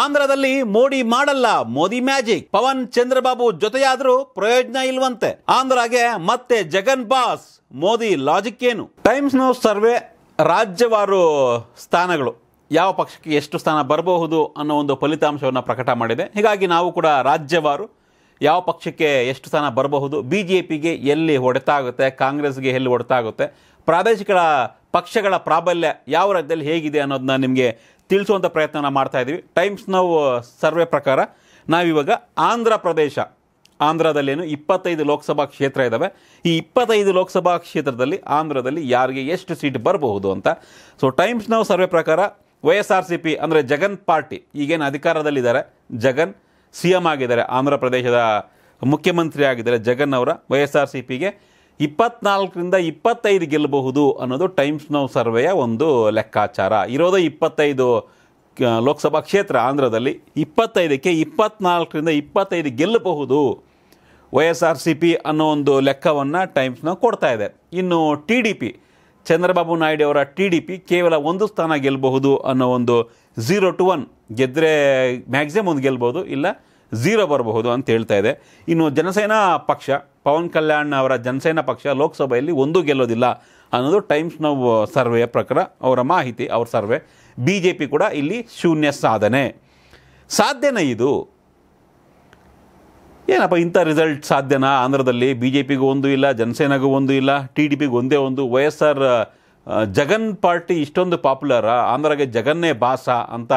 ಆಂಧ್ರದಲ್ಲಿ ಮೋಡಿ ಮಾಡಲ್ಲ ಮೋದಿ ಮ್ಯಾಜಿಕ್ ಪವನ್ ಚಂದ್ರಬಾಬು ಜೊತೆಯಾದರೂ ಪ್ರಯೋಜನ ಇಲ್ವಂತೆ ಆಂಧ್ರಗೆ ಮತ್ತೆ ಜಗನ್ ಬಾಸ್ ಮೋದಿ ಲಾಜಿಕ್ ಏನು ಟೈಮ್ಸ್ ನೋ ಸರ್ವೆ ರಾಜ್ಯವಾರು ಸ್ಥಾನಗಳು ಯಾವ ಪಕ್ಷಕ್ಕೆ ಎಷ್ಟು ಸ್ಥಾನ ಬರಬಹುದು ಅನ್ನೋ ಒಂದು ಫಲಿತಾಂಶವನ್ನು ಪ್ರಕಟ ಮಾಡಿದೆ ಹೀಗಾಗಿ ನಾವು ಕೂಡ ರಾಜ್ಯವಾರು ಯಾವ ಪಕ್ಷಕ್ಕೆ ಎಷ್ಟು ಸ್ಥಾನ ಬರಬಹುದು ಬಿ ಜೆ ಪಿಗೆ ಎಲ್ಲಿ ಹೊಡೆತಾಗುತ್ತೆ ಕಾಂಗ್ರೆಸ್ಗೆ ಎಲ್ಲಿ ಹೊಡೆತಾಗುತ್ತೆ ಪ್ರಾದೇಶಿಕ ಪಕ್ಷಗಳ ಪ್ರಾಬಲ್ಯ ಯಾವ ರಾಜ್ಯದಲ್ಲಿ ಹೇಗಿದೆ ಅನ್ನೋದನ್ನ ನಿಮಗೆ ತಿಳಿಸುವಂಥ ಪ್ರಯತ್ನ ಮಾಡ್ತಾ ಇದ್ದೀವಿ ಟೈಮ್ಸ್ ನಾವು ಸರ್ವೆ ಪ್ರಕಾರ ನಾವಿವಾಗ ಆಂಧ್ರ ಪ್ರದೇಶ ಆಂಧ್ರದಲ್ಲೇನು ಇಪ್ಪತ್ತೈದು ಲೋಕಸಭಾ ಕ್ಷೇತ್ರ ಇದ್ದಾವೆ ಈ ಇಪ್ಪತ್ತೈದು ಲೋಕಸಭಾ ಕ್ಷೇತ್ರದಲ್ಲಿ ಆಂಧ್ರದಲ್ಲಿ ಯಾರಿಗೆ ಎಷ್ಟು ಸೀಟ್ ಬರಬಹುದು ಅಂತ ಸೊ ಟೈಮ್ಸ್ ನಾವು ಸರ್ವೆ ಪ್ರಕಾರ Y S R C P ಅಂದರೆ ಜಗನ್ ಪಾರ್ಟಿ ಈಗೇನು ಅಧಿಕಾರದಲ್ಲಿದ್ದಾರೆ ಜಗನ್ ಸಿ ಎಂ ಆಗಿದ್ದಾರೆ ಆಂಧ್ರ ಪ್ರದೇಶದ ಮುಖ್ಯಮಂತ್ರಿ ಆಗಿದ್ದಾರೆ ಜಗನ್ ಅವರ ವೈ ಎಸ್ ಆರ್ ಸಿ ಪಿಗೆ ಇಪ್ಪತ್ನಾಲ್ಕರಿಂದ ಇಪ್ಪತ್ತೈದು ಗೆಲ್ಲಬಹುದು ಅನ್ನೋದು ಟೈಮ್ಸ್ ನೌ ಸರ್ವೆಯ ಒಂದು ಲೆಕ್ಕಾಚಾರ ಇರೋದು ಇಪ್ಪತ್ತೈದು ಲೋಕಸಭಾ ಕ್ಷೇತ್ರ ಆಂಧ್ರದಲ್ಲಿ ಇಪ್ಪತ್ತೈದಕ್ಕೆ ಇಪ್ಪತ್ನಾಲ್ಕರಿಂದ ಇಪ್ಪತ್ತೈದು ಗೆಲ್ಲಬಹುದು Y S R C P ಅನ್ನೋ ಒಂದು ಲೆಕ್ಕವನ್ನು ಟೈಮ್ಸ್ನ ಕೊಡ್ತಾ ಇದೆ ಇನ್ನು T D P Chandrababu Naidu ಅವರ ಟಿ ಡಿ ಪಿ ಕೇವಲ ಒಂದು ಸ್ಥಾನ ಗೆಲ್ಲಬಹುದು ಅನ್ನೋ ಒಂದು ಝೀರೋ ಟು ಒನ್ ಗೆದ್ದರೆ ಮ್ಯಾಕ್ಸಿಮಮ್ ಒಂದು ಗೆಲ್ಬೋದು ಇಲ್ಲ ಝೀರೋ ಬರಬಹುದು ಅಂತ ಹೇಳ್ತಾ ಇದೆ ಇನ್ನು ಜನಸೇನಾ ಪಕ್ಷ ಪವನ್ ಕಲ್ಯಾಣ್ ಅವರ ಜನಸೇನಾ ಪಕ್ಷ ಲೋಕಸಭೆಯಲ್ಲಿ ಒಂದೂ ಗೆಲ್ಲೋದಿಲ್ಲ ಅನ್ನೋದು ಟೈಮ್ಸ್ ಸರ್ವೆಯ ಪ್ರಕಾರ ಅವರ ಮಾಹಿತಿ ಅವ್ರ ಸರ್ವೆ ಬಿ ಜೆ ಪಿ ಕೂಡ ಇಲ್ಲಿ ಶೂನ್ಯ ಸಾಧನೆ ಸಾಧ್ಯನೇ ಇದು ಏನಪ್ಪ ಇಂಥ ರಿಸಲ್ಟ್ ಸಾಧ್ಯನಾ ಆಂಧ್ರದಲ್ಲಿ ಬಿ ಜೆ ಪಿಗೂ ಒಂದು ಇಲ್ಲ ಜನಸೇನೆಗೂ ಒಂದು ಇಲ್ಲ ಟಿ ಡಿ ಪಿಗೂ ಒಂದೇ ಒಂದು Y S R Jagan party ಇಷ್ಟೊಂದು ಪಾಪ್ಯುಲರ ಆಂಧ್ರಗೆ ಜಗನ್ನೇ ಬಾಸ ಅಂತ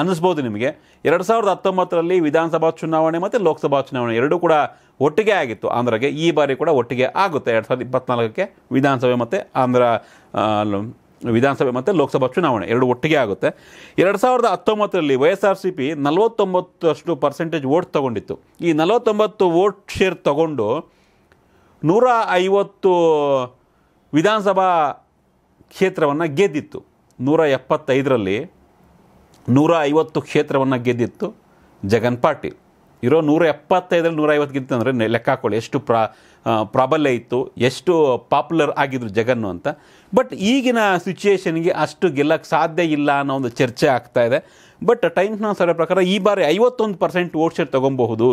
ಅನ್ನಿಸ್ಬೋದು ನಿಮಗೆ ಎರಡು ಸಾವಿರದ ಹತ್ತೊಂಬತ್ತರಲ್ಲಿ ವಿಧಾನಸಭಾ ಚುನಾವಣೆ ಮತ್ತು ಲೋಕಸಭಾ ಚುನಾವಣೆ ಎರಡೂ ಕೂಡ ಒಟ್ಟಿಗೆ ಆಗಿತ್ತು ಆಂಧ್ರಗೆ ಈ ಬಾರಿ ಕೂಡ ಒಟ್ಟಿಗೆ ಆಗುತ್ತೆ ಎರಡು ಸಾವಿರದ ಇಪ್ಪತ್ನಾಲ್ಕಕ್ಕೆ ವಿಧಾನಸಭೆ ಮತ್ತು ಆಂಧ್ರ ವಿಧಾನಸಭೆ ಮತ್ತು ಲೋಕಸಭಾ ಚುನಾವಣೆ ಎರಡು ಒಟ್ಟಿಗೆ ಆಗುತ್ತೆ ಎರಡು ಸಾವಿರದ ಹತ್ತೊಂಬತ್ತರಲ್ಲಿ Y S R C P ನಲವತ್ತೊಂಬತ್ತಷ್ಟು ಪರ್ಸೆಂಟೇಜ್ ವೋಟ್ ತೊಗೊಂಡಿತ್ತು ಈ ನಲವತ್ತೊಂಬತ್ತು ವೋಟ್ ಶೇರ್ ತಗೊಂಡು ನೂರ ಐವತ್ತು ವಿಧಾನಸಭಾ ಕ್ಷೇತ್ರವನ್ನು ಗೆದ್ದಿತ್ತು ನೂರ ಎಪ್ಪತ್ತೈದರಲ್ಲಿ ನೂರ ಐವತ್ತು ಕ್ಷೇತ್ರವನ್ನು ಗೆದ್ದಿತ್ತು ಜಗನ್ ಪಾಟೀಲ್ ಇರೋ ನೂರ ಎಪ್ಪತ್ತೈದರಲ್ಲಿ ನೂರ ಐವತ್ತು ಅಂದರೆ ಲೆಕ್ಕ ಹಾಕೊಳ್ಳಿ ಎಷ್ಟು ಪ್ರಾ ಪ್ರಾಬಲ್ಯ ಇತ್ತು ಎಷ್ಟು ಪಾಪ್ಯುಲರ್ ಆಗಿದ್ರು ಜಗನ್ನು ಅಂತ ಬಟ್ ಈಗಿನ ಸಿಚುಯೇಷನ್ಗೆ ಅಷ್ಟು ಗೆಲ್ಲಕ್ಕೆ ಸಾಧ್ಯ ಇಲ್ಲ ಅನ್ನೋ ಒಂದು ಚರ್ಚೆ ಆಗ್ತಾ ಇದೆ ಬಟ್ ಟೈಮ್ಸ್ನ ಸರ್ವೆ ಪ್ರಕಾರ ಈ ಬಾರಿ ಐವತ್ತೊಂದು ಪರ್ಸೆಂಟ್ ಓಟ್ ಶೇರ್ ತೊಗೊಬಹುದು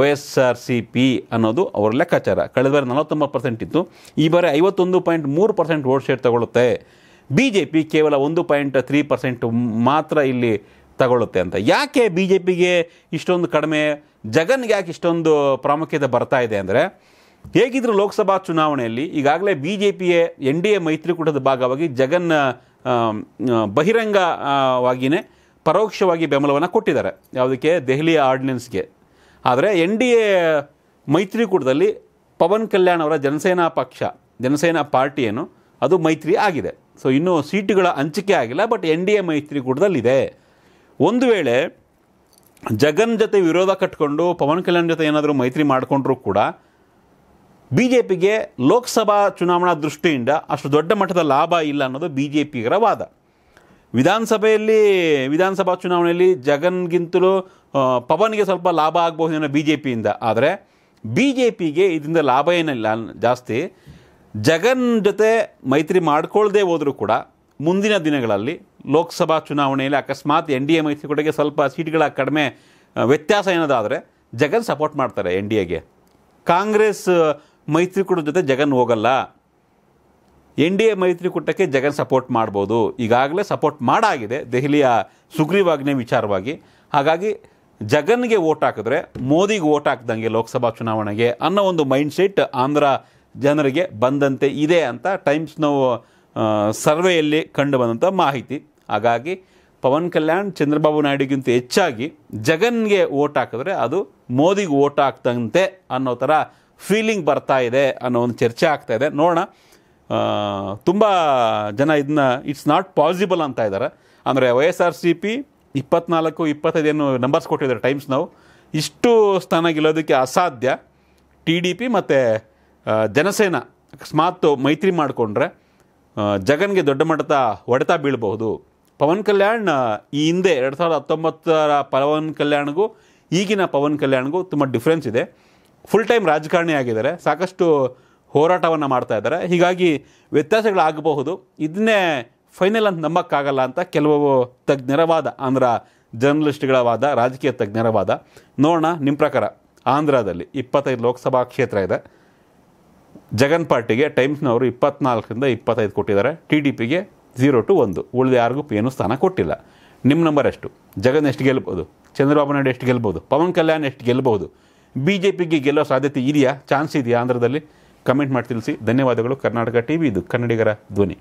ಒ ಎಸ್ ಆರ್ ಸಿ ಪಿ ಅನ್ನೋದು ಅವರ ಲೆಕ್ಕಾಚಾರ ಕಳೆದ ಬಾರಿ ನಲವತ್ತೊಂಬತ್ತು ಪರ್ಸೆಂಟ್ ಇತ್ತು ಈ ಬಾರಿ ಐವತ್ತೊಂದು ಪಾಯಿಂಟ್ ಮೂರು ಪರ್ಸೆಂಟ್ ವೋಟ್ ಶೇರ್ ತಗೊಳ್ಳುತ್ತೆ ಬಿ ಜೆ ಪಿ ಕೇವಲ ಒಂದು ಪಾಯಿಂಟ್ ತ್ರೀ ಪರ್ಸೆಂಟ್ ಮಾತ್ರ ಇಲ್ಲಿ ತಗೊಳ್ಳುತ್ತೆ ಅಂತ ಯಾಕೆ ಬಿ ಜೆ ಪಿಗೆ ಇಷ್ಟೊಂದು ಕಡಿಮೆ ಜಗನ್ಗೆ ಯಾಕೆ ಇಷ್ಟೊಂದು ಪ್ರಾಮುಖ್ಯತೆ ಬರ್ತಾ ಇದೆ ಅಂದರೆ ಹೇಗಿದ್ದರೂ ಲೋಕಸಭಾ ಚುನಾವಣೆಯಲ್ಲಿ ಈಗಾಗಲೇ ಬಿ ಜೆ ಪಿಯ ಎನ್ ಡಿ ಎ ಮೈತ್ರಿಕೂಟದ ಭಾಗವಾಗಿ ಜಗನ್ ಬಹಿರಂಗವಾಗಿಯೇ ಪರೋಕ್ಷವಾಗಿ ಬೆಂಬಲವನ್ನು ಕೊಟ್ಟಿದ್ದಾರೆ ಯಾವುದಕ್ಕೆ ದೆಹಲಿಯ ಆರ್ಡಿನೆನ್ಸ್ಗೆ ಆದರೆ ಎನ್ ಡಿ ಎ ಮೈತ್ರಿಕೂಟದಲ್ಲಿ ಪವನ್ ಕಲ್ಯಾಣ್ ಅವರ ಜನಸೇನಾ ಪಕ್ಷ ಜನಸೇನಾ ಪಾರ್ಟಿ ಏನು ಅದು ಮೈತ್ರಿ ಆಗಿದೆ ಸೊ ಇನ್ನೂ ಸೀಟುಗಳ ಹಂಚಿಕೆ ಆಗಿಲ್ಲ ಬಟ್ ಎನ್ ಡಿ ಎ ಮೈತ್ರಿಕೂಟದಲ್ಲಿದೆ ಒಂದು ವೇಳೆ ಜಗನ್ ಜೊತೆ ವಿರೋಧ ಕಟ್ಕೊಂಡು ಪವನ್ ಕಲ್ಯಾಣ್ ಜೊತೆ ಏನಾದರೂ ಮೈತ್ರಿ ಮಾಡಿಕೊಂಡ್ರೂ ಕೂಡ ಬಿ ಜೆ ಪಿಗೆ ಲೋಕಸಭಾ ಚುನಾವಣಾ ದೃಷ್ಟಿಯಿಂದ ಅಷ್ಟು ದೊಡ್ಡ ಮಟ್ಟದ ಲಾಭ ಇಲ್ಲ ಅನ್ನೋದು ಬಿ ಜೆ ಪಿಗರ ವಾದ ವಿಧಾನಸಭೆಯಲ್ಲಿ ವಿಧಾನಸಭಾ ಚುನಾವಣೆಯಲ್ಲಿ ಜಗನ್ಗಿಂತಲೂ ಪವನ್ಗೆ ಸ್ವಲ್ಪ ಲಾಭ ಏನೋ ಬಿ ಜೆ ಪಿಯಿಂದ ಆದರೆ ಬಿ ಜೆ ಪಿಗೆ ಇದರಿಂದ ಲಾಭ ಏನಿಲ್ಲ ಜಾಸ್ತಿ ಜಗನ್ ಜೊತೆ ಮೈತ್ರಿ ಮಾಡ್ಕೊಳ್ಳದೆ ಹೋದರೂ ಕೂಡ ಮುಂದಿನ ದಿನಗಳಲ್ಲಿ ಲೋಕಸಭಾ ಚುನಾವಣೆಯಲ್ಲಿ ಅಕಸ್ಮಾತ್ ಎನ್ ಡಿ ಎ ಮೈತ್ರಿಕೂಟಕ್ಕೆ ಸ್ವಲ್ಪ ಸೀಟ್ಗಳ ಕಡಿಮೆ ವ್ಯತ್ಯಾಸ ಏನದಾದರೆ ಜಗನ್ ಸಪೋರ್ಟ್ ಮಾಡ್ತಾರೆ ಎನ್ ಡಿ ಎಗೆ ಕಾಂಗ್ರೆಸ್ ಮೈತ್ರಿಕೂಟದ ಜೊತೆ ಜಗನ್ ಹೋಗಲ್ಲ ಎನ್ ಡಿ ಎ ಮೈತ್ರಿಕೂಟಕ್ಕೆ ಜಗನ್ ಸಪೋರ್ಟ್ ಮಾಡ್ಬೋದು ಈಗಾಗಲೇ ಸಪೋರ್ಟ್ ಮಾಡಾಗಿದೆ ದೆಹಲಿಯ ಸುಗ್ರೀವಾಜ್ಞೆ ವಿಚಾರವಾಗಿ ಹಾಗಾಗಿ ಜಗನ್ಗೆ ಓಟ್ ಹಾಕಿದ್ರೆ ಮೋದಿಗೆ ಓಟ್ ಹಾಕ್ದಂಗೆ ಲೋಕಸಭಾ ಚುನಾವಣೆಗೆ ಅನ್ನೋ ಒಂದು ಮೈಂಡ್ ಸೆಟ್ ಆಂಧ್ರ ಜನರಿಗೆ ಬಂದಂತೆ ಇದೆ ಅಂತ ಟೈಮ್ಸ್ ಸರ್ವೆಯಲ್ಲಿ ಕಂಡು ಬಂದಂಥ ಮಾಹಿತಿ ಹಾಗಾಗಿ ಪವನ್ ಕಲ್ಯಾಣ್ ಚಂದ್ರಬಾಬು ನಾಯ್ಡುಗಿಂತ ಹೆಚ್ಚಾಗಿ ಜಗನ್ಗೆ ಓಟ್ ಹಾಕಿದ್ರೆ ಅದು ಮೋದಿಗೆ ಓಟ್ ಹಾಕ್ದಂತೆ ಅನ್ನೋ ಥರ ಫೀಲಿಂಗ್ ಬರ್ತಾ ಇದೆ ಅನ್ನೋ ಒಂದು ಚರ್ಚೆ ಆಗ್ತಾ ಇದೆ ನೋಡೋಣ ತುಂಬ ಜನ ಇದನ್ನ ಇಟ್ಸ್ ನಾಟ್ ಪಾಸಿಬಲ್ ಅಂತ ಇದ್ದಾರೆ ಅಂದರೆ Y S R C P ಇಪ್ಪತ್ನಾಲ್ಕು ಇಪ್ಪತ್ತೈದೇನು ನಂಬರ್ಸ್ ಕೊಟ್ಟಿದ್ದಾರೆ ಟೈಮ್ಸ್ ನಾವು ಇಷ್ಟು ಸ್ಥಾನ ಗೆಲ್ಲೋದಕ್ಕೆ ಅಸಾಧ್ಯ ಟಿ ಡಿ ಪಿ ಮತ್ತು ಜನಸೇನಾ ಅಕಸ್ಮಾತ್ ಮೈತ್ರಿ ಮಾಡಿಕೊಂಡ್ರೆ ಜಗನ್ಗೆ ದೊಡ್ಡ ಮಟ್ಟದ ಹೊಡೆತ ಬೀಳಬಹುದು ಪವನ್ ಕಲ್ಯಾಣ್ ಈ ಹಿಂದೆ ಎರಡು ಸಾವಿರದ ಹತ್ತೊಂಬತ್ತರ ಪವನ್ ಕಲ್ಯಾಣ್ಗೂ ಈಗಿನ ಪವನ್ ಕಲ್ಯಾಣ್ಗೂ ತುಂಬ ಡಿಫ್ರೆನ್ಸ್ ಇದೆ ಫುಲ್ ಟೈಮ್ ರಾಜಕಾರಣಿ ಆಗಿದ್ದಾರೆ ಸಾಕಷ್ಟು ಹೋರಾಟವನ್ನು ಮಾಡ್ತಾ ಇದ್ದಾರೆ ಹೀಗಾಗಿ ವ್ಯತ್ಯಾಸಗಳಾಗಬಹುದು ಇದನ್ನೇ ಫೈನಲ್ ಅಂತ ನಂಬಕ್ಕಾಗಲ್ಲ ಅಂತ ಕೆಲವು ತಜ್ಞರ ವಾದ ಆಂಧ್ರ ಜರ್ನಲಿಸ್ಟ್ಗಳ ವಾದ ರಾಜಕೀಯ ತಜ್ಞರ ವಾದ ನೋಡೋಣ ನಿಮ್ಮ ಪ್ರಕಾರ ಆಂಧ್ರದಲ್ಲಿ ಇಪ್ಪತ್ತೈದು ಲೋಕಸಭಾ ಕ್ಷೇತ್ರ ಇದೆ ಜಗನ್ ಪಾರ್ಟಿಗೆ ಟೈಮ್ಸ್ನವರು ಇಪ್ಪತ್ನಾಲ್ಕರಿಂದ ಇಪ್ಪತ್ತೈದು ಕೊಟ್ಟಿದ್ದಾರೆ ಟಿ ಡಿ ಪಿಗೆ ಜೀರೋ ಟು ಒಂದು ಉಳಿದ ಯಾರಿಗೂ ಏನು ಸ್ಥಾನ ಕೊಟ್ಟಿಲ್ಲ ನಿಮ್ಮ ನಂಬರ್ ಎಷ್ಟು ಜಗನ್ ಎಷ್ಟು ಗೆಲ್ಬೋದು ಚಂದ್ರಬಾಬು ನಾಯ್ಡು ಎಷ್ಟು ಗೆಲ್ಬೋದು ಪವನ್ ಕಲ್ಯಾಣ್ ಎಷ್ಟು ಗೆಲ್ಬೋದು ಬಿ ಜೆ ಪಿಗೆ ಗೆಲ್ಲೋ ಸಾಧ್ಯತೆ ಇದೆಯಾ ಚಾನ್ಸ್ ಇದೆಯಾ ಆಂಧ್ರದಲ್ಲಿ ಕಮೆಂಟ್ ಮಾಡಿ ತಿಳಿಸಿ ಧನ್ಯವಾದಗಳು ಕರ್ನಾಟಕ ಟಿ ವಿ ಇದು ಕನ್ನಡಿಗರ ಧ್ವನಿ